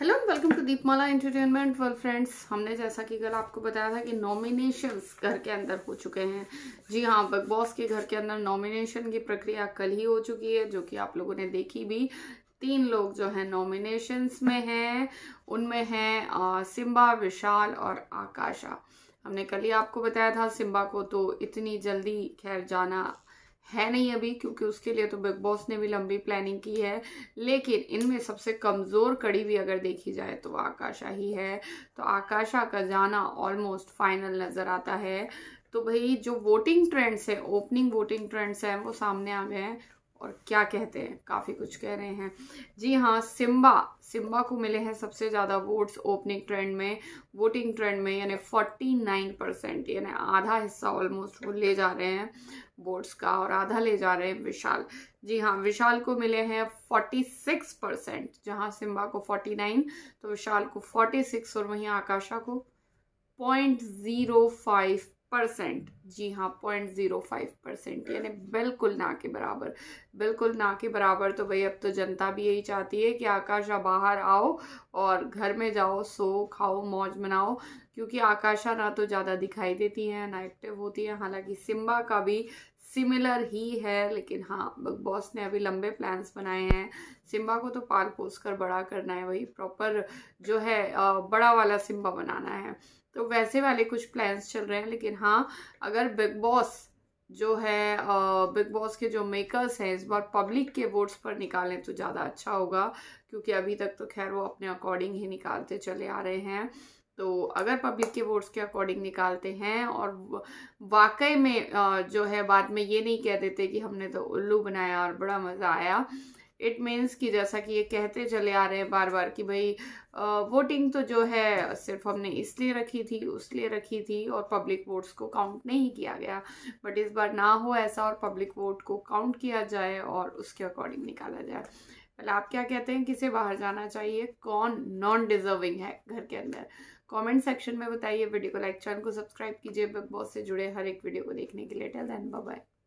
hello welcome to Deepmala entertainment well friends हमने जैसा कि कल आपको बताया था कि नॉमिनेशंस घर के अंदर हो चुके हैं जी हाँ बिग बॉस के घर के अंदर नॉमिनेशन की प्रक्रिया कल ही हो चुकी है जो कि आप लोगों ने देखी भी तीन लोग जो है नॉमिनेशंस में हैं उनमें हैं सिम्बा विशाल और आकाशा हमने कल ही आपको बताया था सिम्बा को तो इतनी जल्दी खैर जाना है नहीं अभी क्योंकि उसके लिए तो बिग बॉस ने भी लंबी प्लानिंग की है लेकिन इनमें सबसे कमज़ोर कड़ी भी अगर देखी जाए तो आकाशा ही है तो आकाशा का जाना ऑलमोस्ट फाइनल नज़र आता है तो भाई जो वोटिंग ट्रेंड्स है ओपनिंग वोटिंग ट्रेंड्स हैं वो सामने आ गए हैं और क्या कहते हैं काफ़ी कुछ कह रहे हैं जी हाँ सिम्बा सिम्बा को मिले हैं सबसे ज़्यादा वोट्स ओपनिंग ट्रेंड में वोटिंग ट्रेंड में यानी फोर्टी नाइन परसेंट यानी आधा हिस्सा ऑलमोस्ट वो ले जा रहे हैं वोट्स का और आधा ले जा रहे हैं विशाल जी हाँ विशाल को मिले हैं फोर्टी सिक्स परसेंट जहाँ सिम्बा को फोर्टी नाइन तो विशाल को फोर्टी सिक्स और वहीं आकाशा को पॉइंट जीरो फाइव परसेंट जी हाँ पॉइंट ज़ीरो फाइव परसेंट यानी बिल्कुल ना के बराबर बिल्कुल ना के बराबर तो भाई अब तो जनता भी यही चाहती है कि आकाशा बाहर आओ और घर में जाओ सो खाओ मौज मनाओ क्योंकि आकाशा ना तो ज़्यादा दिखाई देती हैं ना एक्टिव होती हैं हालांकि सिम्बा का भी सिमिलर ही है लेकिन हाँ बिग बॉस ने अभी लंबे प्लान्स बनाए हैं सिम्बा को तो पाल पोस कर बड़ा करना है वही प्रॉपर जो है बड़ा वाला सिम्बा बनाना है तो वैसे वाले कुछ प्लान्स चल रहे हैं लेकिन हाँ अगर बिग बॉस जो है बिग बॉस के जो मेकर्स हैं इस बार पब्लिक के वोट्स पर निकालें तो ज़्यादा अच्छा होगा क्योंकि अभी तक तो खैर वो अपने अकॉर्डिंग ही निकालते चले आ रहे हैं तो अगर पब्लिक के वोट्स के अकॉर्डिंग निकालते हैं और वाकई में जो है बाद में ये नहीं कह देते कि हमने तो उल्लू बनाया और बड़ा मज़ा आया इट मीन्स कि जैसा कि ये कहते चले आ रहे हैं बार बार कि भाई वोटिंग तो जो है सिर्फ हमने इसलिए रखी थी उसलिए रखी थी और पब्लिक वोट्स को काउंट नहीं किया गया बट इस बार ना हो ऐसा और पब्लिक वोट को काउंट किया जाए और उसके अकॉर्डिंग निकाला जाए मतलब आप क्या कहते हैं किसे बाहर जाना चाहिए कौन नॉन डिजर्विंग है घर के अंदर कमेंट सेक्शन में बताइए वीडियो को लाइक चैनल को सब्सक्राइब कीजिए बिग बॉस से जुड़े हर एक वीडियो को देखने के लिए टेल देन बाय